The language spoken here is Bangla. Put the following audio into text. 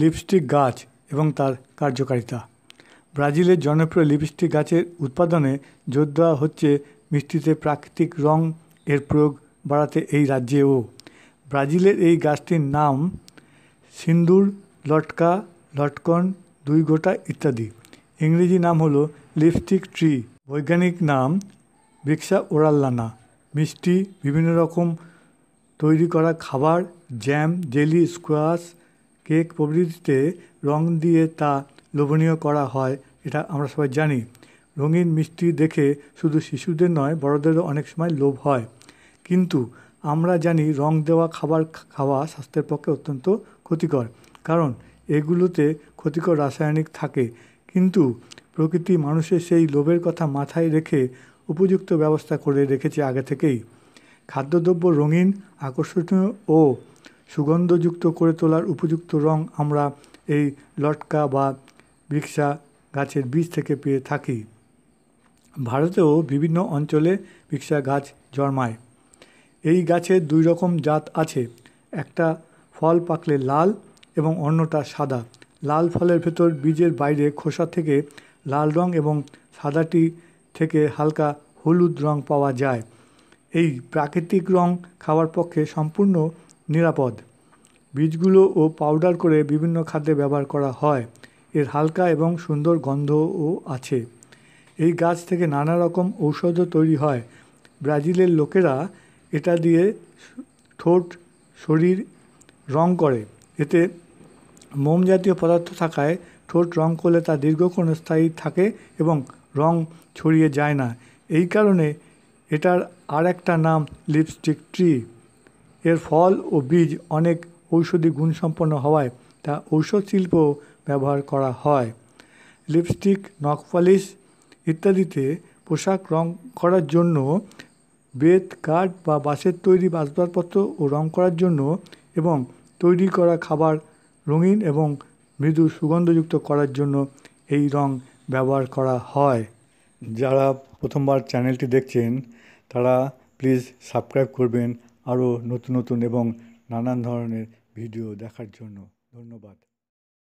লিপস্টিক গাছ এবং তার কার্যকারিতা ব্রাজিলের জনপ্রিয় লিপস্টিক গাছের উৎপাদনে জোর দেওয়া হচ্ছে মিষ্টিতে প্রাকৃতিক রং এর প্রয়োগ বাড়াতে এই রাজ্যেও ব্রাজিলের এই গাছটির নাম সিন্দুর লটকা লটকন দুই গোটা ইত্যাদি ইংরেজি নাম হলো লিপস্টিক ট্রি বৈজ্ঞানিক নাম বিক্সা ওরাল্লানা মিষ্টি বিভিন্ন রকম তৈরি করা খাবার জ্যাম জেলি স্কোয়াশ কেক প্রভৃতিতে রং দিয়ে তা লোভনীয় করা হয় এটা আমরা সবাই জানি রঙিন মিষ্টি দেখে শুধু শিশুদের নয় বড়দেরও অনেক সময় লোভ হয় কিন্তু আমরা জানি রং দেওয়া খাবার খাওয়া স্বাস্থ্যের পক্ষে অত্যন্ত ক্ষতিকর কারণ এগুলোতে ক্ষতিকর রাসায়নিক থাকে কিন্তু প্রকৃতি মানুষের সেই লোভের কথা মাথায় রেখে উপযুক্ত ব্যবস্থা করে রেখেছে আগে থেকেই খাদ্যদ্রব্য রঙিন আকর্ষণীয় ও সুগন্ধযুক্ত করে তোলার উপযুক্ত রং আমরা এই লটকা বা বৃক্ষা গাছের বীজ থেকে পেয়ে থাকি ভারতেও বিভিন্ন অঞ্চলে বৃক্ষা গাছ জন্মায় এই গাছের দুই রকম জাত আছে একটা ফল পাকলে লাল এবং অন্যটা সাদা লাল ফলের ভেতর বীজের বাইরে খোসা থেকে লাল রং এবং সাদাটি থেকে হালকা হলুদ রং পাওয়া যায় এই প্রাকৃতিক রং খাওয়ার পক্ষে সম্পূর্ণ নিরাপদ বীজগুলো ও পাউডার করে বিভিন্ন খাদ্যে ব্যবহার করা হয় এর হালকা এবং সুন্দর গন্ধও আছে এই গাছ থেকে নানা রকম ঔষধও তৈরি হয় ব্রাজিলের লোকেরা এটা দিয়ে ঠোঁট শরীর রং করে এতে মোম জাতীয় পদার্থ থাকায় ঠোঁট রং করলে তা দীর্ঘক্ষণ স্থায়ী থাকে এবং রং ছড়িয়ে যায় না এই কারণে এটার আর একটা নাম লিপস্টিক ট্রি এর ফল ও বীজ অনেক ঔষধি গুণসম্পন্ন হওয়ায় তা ঔষধ শিল্প ব্যবহার করা হয় লিপস্টিক নখপালিশ ইত্যাদিতে পোশাক রং করার জন্য বেত কাঠ বা বাঁশের তৈরি আসবাবপত্র ও রং করার জন্য এবং তৈরি করা খাবার রঙিন এবং মৃদু সুগন্ধযুক্ত করার জন্য এই রং ব্যবহার করা হয় যারা প্রথমবার চ্যানেলটি দেখছেন তারা প্লিজ সাবস্ক্রাইব করবেন আরও নতুন নতুন এবং নানান ধরনের ভিডিও দেখার জন্য ধন্যবাদ